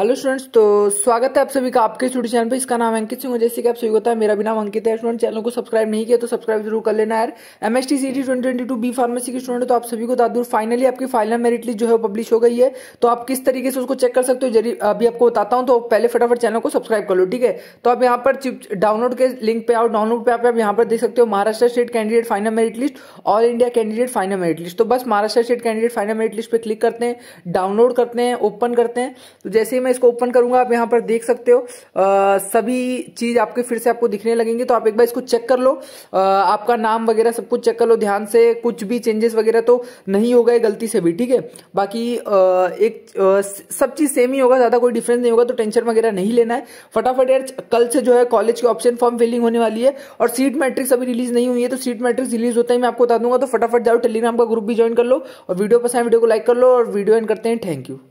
hello students तो स्वागत है आप सभी का आपके स्टूडियो चैनल पे इसका नाम अंकित सिंह जैसे कि आप सभी होता है मेरा भी नाम अंकित है स्टूडेंट चैनल को सब्सक्राइब नहीं किया तो सब्सक्राइब जरूर कर लेना यार M S T C T twenty twenty two B pharmacy के स्टूडेंट तो आप सभी को दादूर फाइनली आपकी फाइनल मेरिट लिस्ट जो है पब्लिश हो गई है तो आप किस तरीके से उसको चेक कर सकते हो जरिए अभी आपको बताता हूँ तो पहले फटाफट चैनल को सब्सक्राइब कर लो ठीक है तो आप यहाँ पर डाउनलोड के लिंक पे आओ डाउनलोड पे आप यहाँ पर देख सकते हो Maharashtra state candidate final merit list all India candidate final merit list तो बस Maharashtra state candidate final merit list पर क्लिक करते हैं डाउनलोड करते हैं ओपन करते हैं तो जैसे ही मैं इसको ओपन करूंगा आप यहाँ पर देख सकते हो आ, सभी चीज आपके फिर से आपको दिखने लगेंगे तो आप एक बार इसको चेक कर लो आ, आपका नाम वगैरह सब कुछ चेक कर लो ध्यान से कुछ भी चेंजेस वगैरह तो नहीं होगा गलती से भी ठीक है बाकी आ, एक आ, सब चीज सेम ही होगा ज्यादा कोई डिफरेंस नहीं होगा तो टेंशन वगैरह नहीं लेना है फटाफट यार कल से जो है कॉलेज के ऑप्शन फॉर्म फिलिंग होने वाली है और सीट मैट्रिक्स अभी रिलीज नहीं हुई है तो सीट मैट्रिक्स रिलीज होता है मैं आपको बता दूंगा तो फटाफट जाओ टेलीग्राम का ग्रुप भी ज्वाइन कर लो और वीडियो पसंद वीडियो को लाइक कर लो और वीडियो एंड करते हैं थैंक यू